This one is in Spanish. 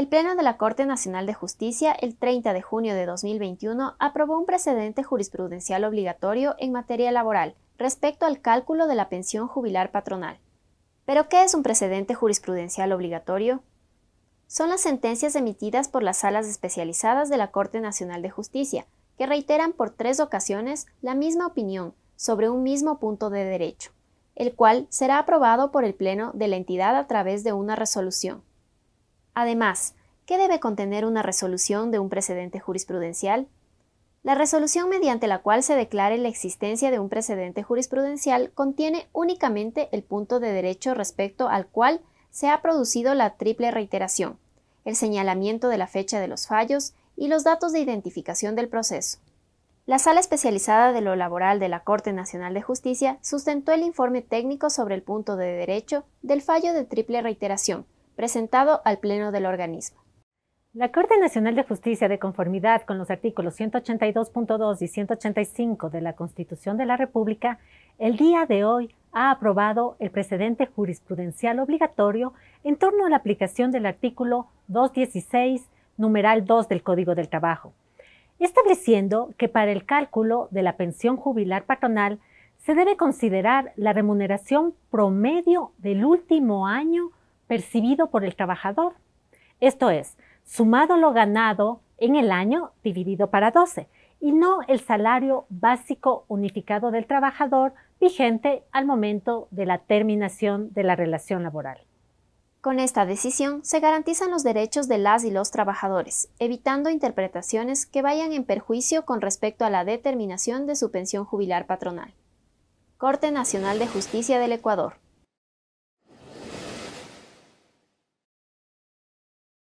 El Pleno de la Corte Nacional de Justicia, el 30 de junio de 2021, aprobó un precedente jurisprudencial obligatorio en materia laboral respecto al cálculo de la pensión jubilar patronal. ¿Pero qué es un precedente jurisprudencial obligatorio? Son las sentencias emitidas por las salas especializadas de la Corte Nacional de Justicia, que reiteran por tres ocasiones la misma opinión sobre un mismo punto de derecho, el cual será aprobado por el Pleno de la entidad a través de una resolución. Además, ¿qué debe contener una resolución de un precedente jurisprudencial? La resolución mediante la cual se declare la existencia de un precedente jurisprudencial contiene únicamente el punto de derecho respecto al cual se ha producido la triple reiteración, el señalamiento de la fecha de los fallos y los datos de identificación del proceso. La Sala Especializada de lo Laboral de la Corte Nacional de Justicia sustentó el informe técnico sobre el punto de derecho del fallo de triple reiteración, presentado al Pleno del organismo. La Corte Nacional de Justicia, de conformidad con los artículos 182.2 y 185 de la Constitución de la República, el día de hoy ha aprobado el precedente jurisprudencial obligatorio en torno a la aplicación del artículo 216, numeral 2 del Código del Trabajo, estableciendo que para el cálculo de la pensión jubilar patronal se debe considerar la remuneración promedio del último año percibido por el trabajador. Esto es, sumado lo ganado en el año dividido para 12 y no el salario básico unificado del trabajador vigente al momento de la terminación de la relación laboral. Con esta decisión se garantizan los derechos de las y los trabajadores, evitando interpretaciones que vayan en perjuicio con respecto a la determinación de su pensión jubilar patronal. Corte Nacional de Justicia del Ecuador.